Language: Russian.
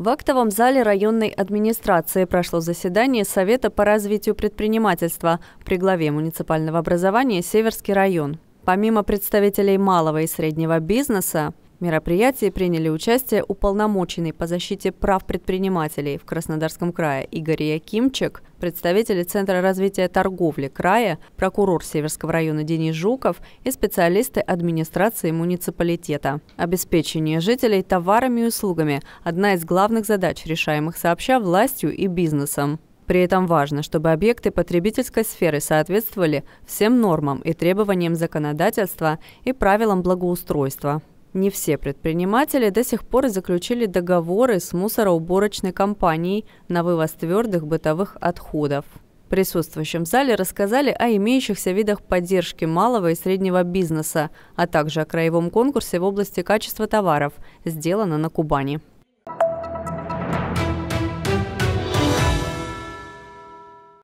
В актовом зале районной администрации прошло заседание Совета по развитию предпринимательства при главе муниципального образования «Северский район». Помимо представителей малого и среднего бизнеса, в мероприятии приняли участие уполномоченный по защите прав предпринимателей в Краснодарском крае Игорь Якимчик, представители Центра развития торговли края, прокурор Северского района Денис Жуков и специалисты администрации муниципалитета. Обеспечение жителей товарами и услугами – одна из главных задач, решаемых сообща властью и бизнесом. При этом важно, чтобы объекты потребительской сферы соответствовали всем нормам и требованиям законодательства и правилам благоустройства. Не все предприниматели до сих пор заключили договоры с мусороуборочной компанией на вывоз твердых бытовых отходов. Присутствующим в зале рассказали о имеющихся видах поддержки малого и среднего бизнеса, а также о краевом конкурсе в области качества товаров, сделано на Кубани.